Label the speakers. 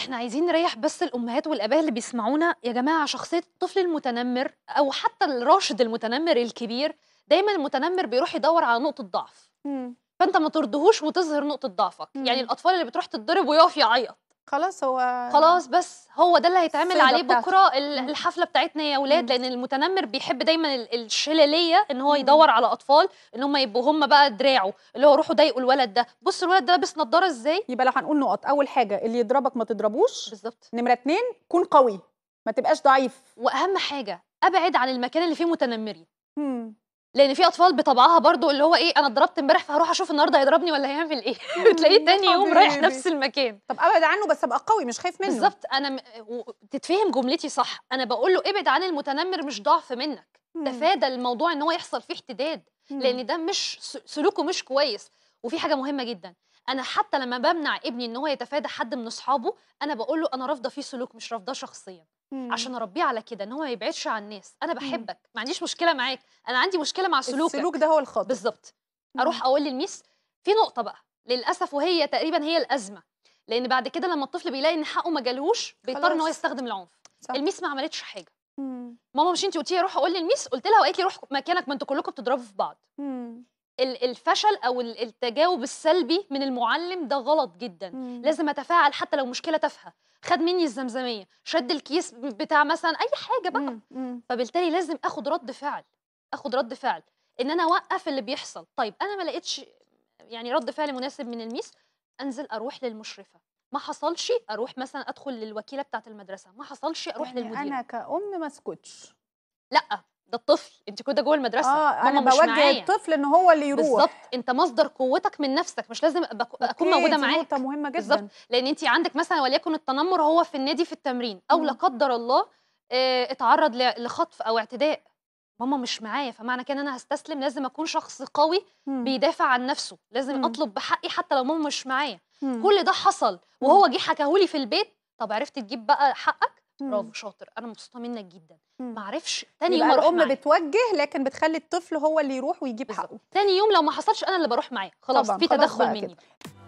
Speaker 1: احنا عايزين نريح بس الامهات والاباء اللي بيسمعونا يا جماعه شخصيه الطفل المتنمر او حتى الراشد المتنمر الكبير دايما المتنمر بيروح يدور على نقطه ضعف فانت ما ترضيهوش وتظهر نقطه ضعفك يعني الاطفال اللي بتروح تتضرب ويقف يعيط خلاص هو خلاص بس هو ده اللي هيتعمل عليه بكره الحفله بتاعتنا يا اولاد لان المتنمر بيحب دايما الشلاليه ان هو يدور على اطفال ان هم يبقوا هم بقى دراعه اللي هو روحوا ضايقوا الولد ده بص الولد ده لابس نظاره ازاي يبقى لو هنقول نقط اول حاجه اللي يضربك ما تضربوش بالظبط نمره اتنين كون قوي ما تبقاش ضعيف واهم حاجه ابعد عن المكان اللي فيه متنمرين لان في اطفال بطبعها برضو اللي هو ايه انا اتضربت امبارح فهروح اشوف النهارده هيضربني ولا هيعمل ايه تلاقيه تاني يوم رايح نفس المكان طب ابعد عنه بس ابقى قوي مش خايف منه بالظبط انا م... و... تتفهم جملتي صح انا بقول له ابعد عن المتنمر مش ضعف منك تفادى الموضوع ان هو يحصل فيه احتداد لان ده مش سلوكه مش كويس وفي حاجه مهمه جدا انا حتى لما بمنع ابني ان هو يتفادى حد من اصحابه انا بقول له انا رافضه فيه سلوك مش رافضاه شخصيا عشان اربيه على كده ان هو ما يبعدش عن الناس انا بحبك ما عنديش مشكله معاك انا عندي مشكله مع سلوكك السلوك ده هو الخطا بالظبط اروح اقول للميس في نقطه بقى للاسف وهي تقريبا هي الازمه لان بعد كده لما الطفل بيلاقي ان حقه ما جالهوش بيضطر ان هو يستخدم العنف صح. الميس ما عملتش حاجه مم. ماما مش انت قلتي روح اقول للميس قلت لها وقالت لي روح مكانك ما انتوا كلكم بتضربوا في بعض مم. الفشل او التجاوب السلبي من المعلم ده غلط جدا مم. لازم اتفاعل حتى لو مشكله تافهه خد مني الزمزميه شد الكيس بتاع مثلا اي حاجه بقى مم. مم. فبالتالي لازم اخد رد فعل اخد رد فعل ان انا اوقف اللي بيحصل طيب انا ما لقيتش يعني رد فعل مناسب من الميس انزل اروح للمشرفه ما حصلش اروح مثلا ادخل للوكيله بتاعه المدرسه ما حصلش اروح يعني للمدير انا كأم ما اسكتش لا ده الطفل انت كده جوه المدرسه اه انا بوجه معايا. الطفل ان هو اللي يروح بالظبط انت مصدر قوتك من نفسك مش لازم اكون موجوده معاك نقطه مهمه جدا بالظبط لان انت عندك مثلا وليكن التنمر هو في النادي في التمرين او لا قدر الله اه اتعرض لخطف او اعتداء ماما مش معايا فمعنى كده انا هستسلم لازم اكون شخص قوي مم. بيدافع عن نفسه لازم مم. اطلب بحقي حتى لو ماما مش معايا كل ده حصل وهو جه حكاهولي في البيت طب عرفت تجيب بقى حقك برافو إمم. شاطر انا مبسوطه منك جدا إمم. ما عرفش تاني يوم الام بتوجه لكن بتخلي الطفل هو اللي يروح ويجيب حقه تاني يوم لو ما حصلش انا اللي بروح معاه خلاص في تدخل مني كده.